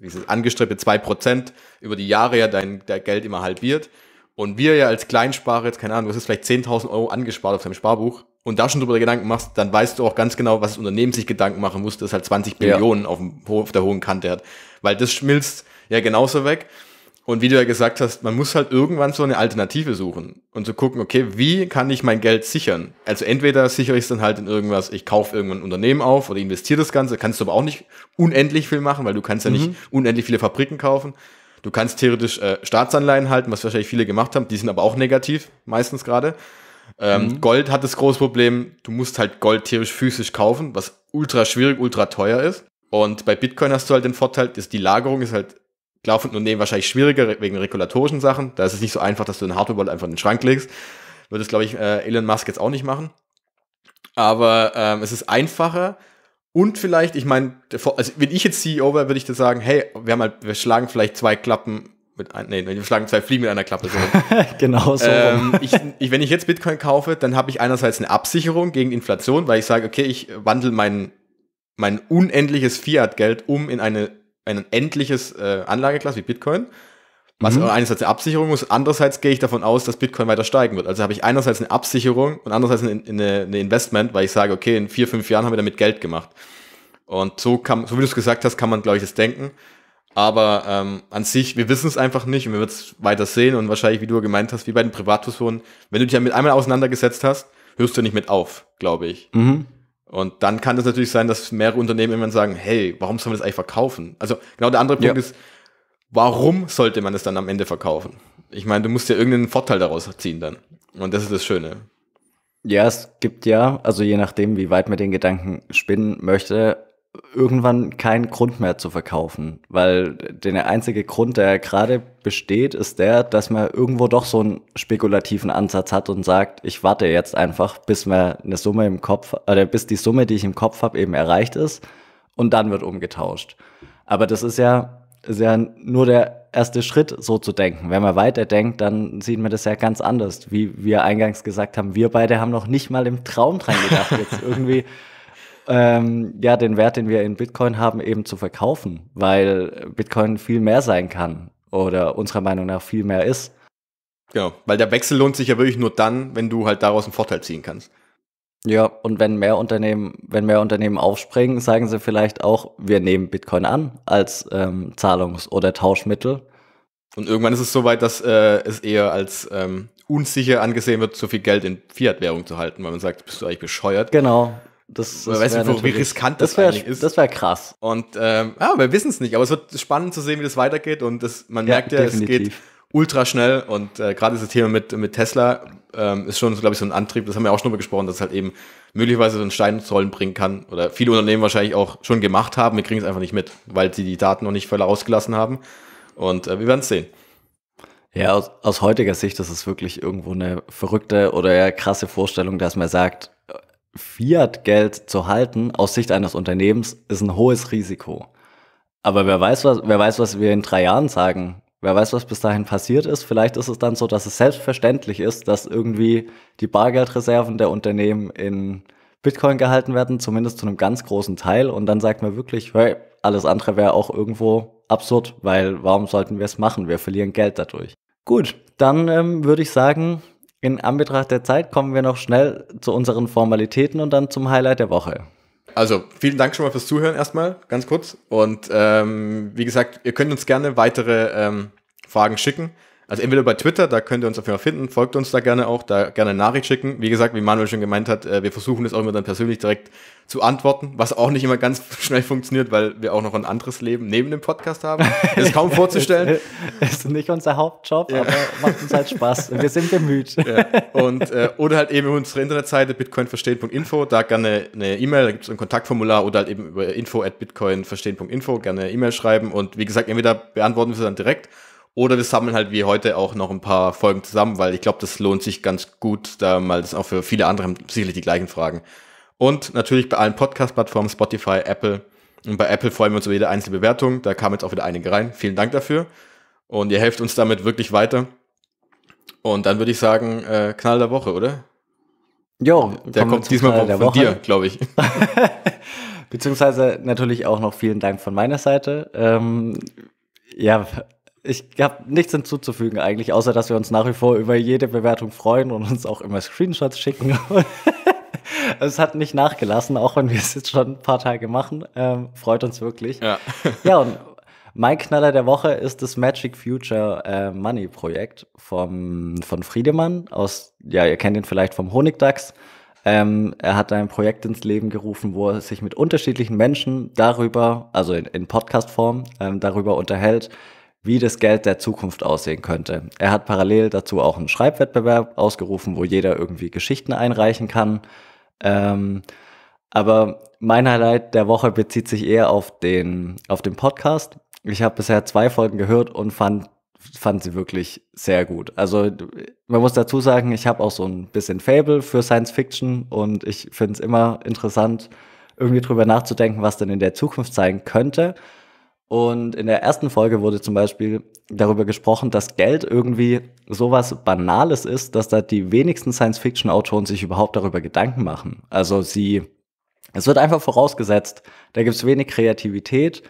dieses, angestrebte 2% über die Jahre ja dein der Geld immer halbiert. Und wir ja als Kleinsparer, jetzt keine Ahnung, du hast jetzt vielleicht 10.000 Euro angespart auf deinem Sparbuch und da schon drüber Gedanken machst, dann weißt du auch ganz genau, was das Unternehmen sich Gedanken machen muss, dass halt 20 ja. Billionen auf, dem, auf der hohen Kante hat. Weil das schmilzt ja genauso weg. Und wie du ja gesagt hast, man muss halt irgendwann so eine Alternative suchen und zu so gucken, okay, wie kann ich mein Geld sichern? Also entweder sichere ich es dann halt in irgendwas, ich kaufe irgendwann ein Unternehmen auf oder investiere das Ganze, kannst du aber auch nicht unendlich viel machen, weil du kannst ja nicht mhm. unendlich viele Fabriken kaufen. Du kannst theoretisch äh, Staatsanleihen halten, was wahrscheinlich viele gemacht haben, die sind aber auch negativ, meistens gerade. Ähm, mhm. Gold hat das große Problem, du musst halt Gold theoretisch physisch kaufen, was ultra schwierig, ultra teuer ist. Und bei Bitcoin hast du halt den Vorteil, dass die Lagerung ist halt laufend Unternehmen wahrscheinlich schwieriger wegen regulatorischen Sachen. Da ist es nicht so einfach, dass du einen Hardware-Wallet einfach in den Schrank legst. Würde es, glaube ich, äh, Elon Musk jetzt auch nicht machen. Aber ähm, es ist einfacher. Und vielleicht, ich meine, also wenn ich jetzt CEO wäre, würde ich dir sagen, hey, wir haben halt, wir schlagen vielleicht zwei Klappen mit einem, nee, wir schlagen zwei Fliegen mit einer Klappe. So. (laughs) genau so. Ähm, ich, ich, wenn ich jetzt Bitcoin kaufe, dann habe ich einerseits eine Absicherung gegen Inflation, weil ich sage, okay, ich wandle mein, mein unendliches Fiat-Geld um in eine ein endliches äh, Anlageklasse wie Bitcoin. Was mhm. einerseits eine Absicherung ist, andererseits gehe ich davon aus, dass Bitcoin weiter steigen wird. Also habe ich einerseits eine Absicherung und andererseits eine, eine, eine Investment, weil ich sage, okay, in vier, fünf Jahren haben wir damit Geld gemacht. Und so kann, so wie du es gesagt hast, kann man, glaube ich, das denken. Aber ähm, an sich, wir wissen es einfach nicht und wir werden es weiter sehen und wahrscheinlich, wie du gemeint hast, wie bei den Privatpersonen, wenn du dich damit einmal auseinandergesetzt hast, hörst du nicht mit auf, glaube ich. Mhm. Und dann kann es natürlich sein, dass mehrere Unternehmen immer sagen, hey, warum sollen wir das eigentlich verkaufen? Also genau der andere Punkt ja. ist, warum sollte man das dann am Ende verkaufen? Ich meine, du musst ja irgendeinen Vorteil daraus ziehen dann. Und das ist das Schöne. Ja, es gibt ja, also je nachdem, wie weit man den Gedanken spinnen möchte, irgendwann keinen Grund mehr zu verkaufen, weil der einzige Grund, der gerade besteht, ist der, dass man irgendwo doch so einen spekulativen Ansatz hat und sagt, ich warte jetzt einfach, bis mir eine Summe im Kopf oder bis die Summe, die ich im Kopf habe, eben erreicht ist und dann wird umgetauscht. Aber das ist ja, ist ja nur der erste Schritt, so zu denken. Wenn man weiterdenkt, dann sieht man das ja ganz anders. Wie wir eingangs gesagt haben, wir beide haben noch nicht mal im Traum dran gedacht, jetzt (laughs) irgendwie ähm, ja, den Wert, den wir in Bitcoin haben, eben zu verkaufen, weil Bitcoin viel mehr sein kann oder unserer Meinung nach viel mehr ist. Genau, weil der Wechsel lohnt sich ja wirklich nur dann, wenn du halt daraus einen Vorteil ziehen kannst. Ja, und wenn mehr Unternehmen, wenn mehr Unternehmen aufspringen, sagen sie vielleicht auch, wir nehmen Bitcoin an als ähm, Zahlungs- oder Tauschmittel. Und irgendwann ist es soweit, dass äh, es eher als ähm, unsicher angesehen wird, so viel Geld in Fiat-Währung zu halten, weil man sagt, bist du eigentlich bescheuert? Genau, das, das weiß nicht, wie riskant das, das wär, ist. Das wäre krass. Und ähm, ja, wir wissen es nicht, aber es wird spannend zu sehen, wie das weitergeht. Und das, man ja, merkt ja, definitiv. es geht ultra schnell. Und äh, gerade dieses Thema mit, mit Tesla ähm, ist schon, glaube ich, so ein Antrieb. Das haben wir auch schon mal gesprochen, dass es halt eben möglicherweise so einen Stein ins Rollen bringen kann. Oder viele Unternehmen wahrscheinlich auch schon gemacht haben. Wir kriegen es einfach nicht mit, weil sie die Daten noch nicht voll ausgelassen haben. Und äh, wir werden es sehen. Ja, aus, aus heutiger Sicht das ist es wirklich irgendwo eine verrückte oder ja, krasse Vorstellung, dass man sagt, Fiat-Geld zu halten aus Sicht eines Unternehmens ist ein hohes Risiko. Aber wer weiß, was, wer weiß, was wir in drei Jahren sagen. Wer weiß, was bis dahin passiert ist. Vielleicht ist es dann so, dass es selbstverständlich ist, dass irgendwie die Bargeldreserven der Unternehmen in Bitcoin gehalten werden, zumindest zu einem ganz großen Teil. Und dann sagt man wirklich, hey, alles andere wäre auch irgendwo absurd, weil warum sollten wir es machen? Wir verlieren Geld dadurch. Gut, dann ähm, würde ich sagen, in Anbetracht der Zeit kommen wir noch schnell zu unseren Formalitäten und dann zum Highlight der Woche. Also vielen Dank schon mal fürs Zuhören erstmal, ganz kurz. Und ähm, wie gesagt, ihr könnt uns gerne weitere ähm, Fragen schicken. Also entweder bei Twitter, da könnt ihr uns auf jeden Fall finden, folgt uns da gerne auch, da gerne eine Nachricht schicken. Wie gesagt, wie Manuel schon gemeint hat, äh, wir versuchen es auch immer dann persönlich direkt zu antworten, was auch nicht immer ganz (laughs) schnell funktioniert, weil wir auch noch ein anderes Leben neben dem Podcast haben. Das ist kaum (laughs) vorzustellen. ist nicht unser Hauptjob, ja. aber macht uns halt Spaß. Wir sind bemüht. Ja. Und, äh, oder halt eben unsere Internetseite bitcoinverstehen.info, da gerne eine E-Mail, da gibt es ein Kontaktformular oder halt eben über info at bitcoinverstehen.info gerne E-Mail schreiben und wie gesagt, entweder beantworten wir sie dann direkt oder wir sammeln halt wie heute auch noch ein paar Folgen zusammen, weil ich glaube, das lohnt sich ganz gut, da mal das auch für viele andere sicherlich die gleichen Fragen. Und natürlich bei allen Podcast-Plattformen, Spotify, Apple. Und bei Apple freuen wir uns über jede einzelne Bewertung. Da kam jetzt auch wieder einige rein. Vielen Dank dafür. Und ihr helft uns damit wirklich weiter. Und dann würde ich sagen, äh, Knall der Woche, oder? Jo, der kommt diesmal Knall von, von dir, glaube ich. (laughs) (laughs) Beziehungsweise natürlich auch noch vielen Dank von meiner Seite. Ähm, ja, ich habe nichts hinzuzufügen eigentlich, außer dass wir uns nach wie vor über jede Bewertung freuen und uns auch immer Screenshots schicken. (laughs) es hat nicht nachgelassen, auch wenn wir es jetzt schon ein paar Tage machen. Ähm, freut uns wirklich. Ja. (laughs) ja, und mein Knaller der Woche ist das Magic Future äh, Money Projekt vom, von Friedemann aus, ja, ihr kennt ihn vielleicht vom Honigdachs. Ähm, er hat ein Projekt ins Leben gerufen, wo er sich mit unterschiedlichen Menschen darüber, also in, in Podcast-Form, ähm, darüber unterhält, wie das Geld der Zukunft aussehen könnte. Er hat parallel dazu auch einen Schreibwettbewerb ausgerufen, wo jeder irgendwie Geschichten einreichen kann. Ähm, aber mein Highlight der Woche bezieht sich eher auf den, auf den Podcast. Ich habe bisher zwei Folgen gehört und fand, fand sie wirklich sehr gut. Also man muss dazu sagen, ich habe auch so ein bisschen Fable für Science Fiction und ich finde es immer interessant, irgendwie drüber nachzudenken, was denn in der Zukunft sein könnte. Und in der ersten Folge wurde zum Beispiel darüber gesprochen, dass Geld irgendwie sowas Banales ist, dass da die wenigsten Science-Fiction-Autoren sich überhaupt darüber Gedanken machen. Also sie, es wird einfach vorausgesetzt, da gibt es wenig Kreativität.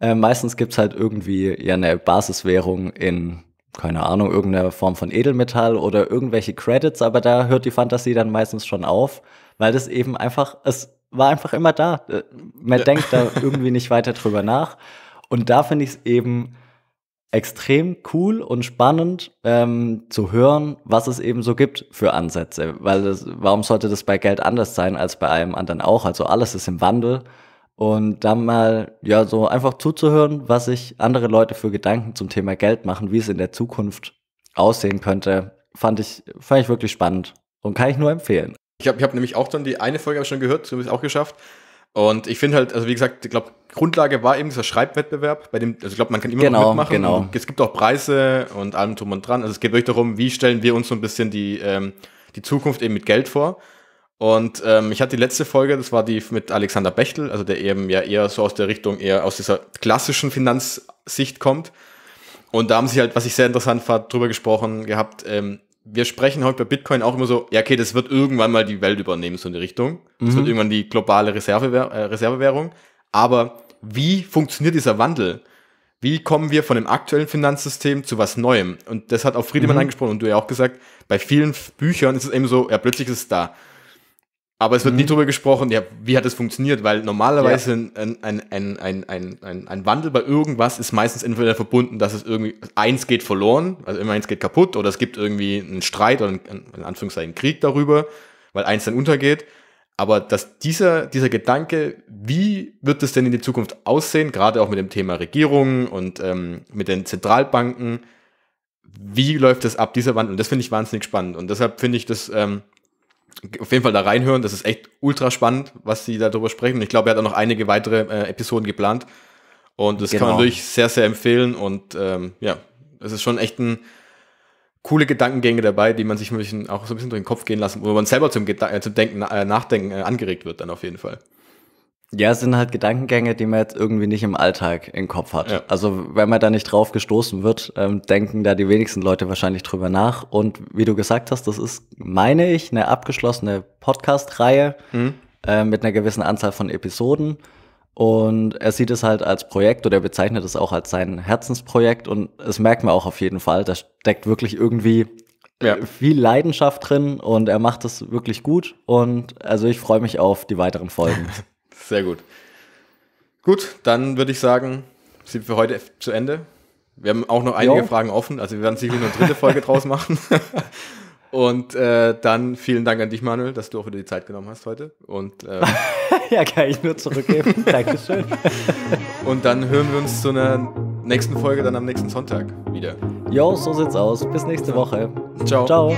Äh, meistens gibt es halt irgendwie ja eine Basiswährung in, keine Ahnung, irgendeiner Form von Edelmetall oder irgendwelche Credits, aber da hört die Fantasie dann meistens schon auf, weil das eben einfach, es war einfach immer da. Äh, man ja. denkt da irgendwie nicht weiter drüber nach. Und da finde ich es eben extrem cool und spannend ähm, zu hören, was es eben so gibt für Ansätze. Weil das, warum sollte das bei Geld anders sein als bei allem anderen auch? Also alles ist im Wandel. Und dann mal ja so einfach zuzuhören, was sich andere Leute für Gedanken zum Thema Geld machen, wie es in der Zukunft aussehen könnte, fand ich, fand ich wirklich spannend und kann ich nur empfehlen. Ich habe ich hab nämlich auch dann die eine Folge schon gehört, so habe es auch geschafft. Und ich finde halt, also wie gesagt, ich glaube, Grundlage war eben dieser Schreibwettbewerb, bei dem, also ich glaube, man kann immer genau, noch mitmachen. Genau. Und es gibt auch Preise und allem drum und dran. Also es geht wirklich darum, wie stellen wir uns so ein bisschen die, ähm, die Zukunft eben mit Geld vor. Und ähm, ich hatte die letzte Folge, das war die mit Alexander Bechtel, also der eben ja eher so aus der Richtung, eher aus dieser klassischen Finanzsicht kommt. Und da haben sie halt, was ich sehr interessant fand, drüber gesprochen gehabt, ähm, wir sprechen heute bei Bitcoin auch immer so, ja, okay, das wird irgendwann mal die Welt übernehmen, so in die Richtung. Das mhm. wird irgendwann die globale Reserve, äh, Reservewährung. Aber wie funktioniert dieser Wandel? Wie kommen wir von dem aktuellen Finanzsystem zu was Neuem? Und das hat auch Friedemann mhm. angesprochen und du ja auch gesagt, bei vielen Büchern ist es eben so, ja, plötzlich ist es da. Aber es wird mhm. nicht darüber gesprochen, ja, wie hat das funktioniert, weil normalerweise ja. ein, ein, ein, ein, ein, ein, ein Wandel bei irgendwas ist meistens entweder verbunden, dass es irgendwie, eins geht verloren, also immer eins geht kaputt, oder es gibt irgendwie einen Streit oder einen, in Anführungszeichen Krieg darüber, weil eins dann untergeht. Aber dass dieser, dieser Gedanke, wie wird es denn in die Zukunft aussehen, gerade auch mit dem Thema Regierung und ähm, mit den Zentralbanken, wie läuft das ab, dieser Wandel? Und das finde ich wahnsinnig spannend. Und deshalb finde ich das ähm, auf jeden Fall da reinhören. Das ist echt ultra spannend, was sie darüber sprechen. Und ich glaube, er hat auch noch einige weitere äh, Episoden geplant. Und das genau. kann man genau. wirklich sehr, sehr empfehlen. Und ähm, ja, es ist schon echt ein coole Gedankengänge dabei, die man sich auch so ein bisschen durch den Kopf gehen lassen, wo man selber zum, Geda äh, zum Denken, äh, Nachdenken äh, angeregt wird, dann auf jeden Fall. Ja, es sind halt Gedankengänge, die man jetzt irgendwie nicht im Alltag im Kopf hat. Ja. Also wenn man da nicht drauf gestoßen wird, ähm, denken da die wenigsten Leute wahrscheinlich drüber nach. Und wie du gesagt hast, das ist, meine ich, eine abgeschlossene Podcast-Reihe mhm. äh, mit einer gewissen Anzahl von Episoden. Und er sieht es halt als Projekt oder bezeichnet es auch als sein Herzensprojekt. Und es merkt man auch auf jeden Fall, da steckt wirklich irgendwie ja. Äh, viel Leidenschaft drin und er macht es wirklich gut. Und also ich freue mich auf die weiteren Folgen. (laughs) Sehr gut. Gut, dann würde ich sagen, sind wir heute zu Ende. Wir haben auch noch einige jo. Fragen offen, also wir werden sicher eine dritte Folge draus (laughs) machen. Und äh, dann vielen Dank an dich, Manuel, dass du auch wieder die Zeit genommen hast heute. Und, ähm, (laughs) ja, kann ich nur zurückgeben. (laughs) Dankeschön. Und dann hören wir uns zu einer nächsten Folge dann am nächsten Sonntag wieder. Jo, so sieht's aus. Bis nächste Woche. Ciao. Ciao.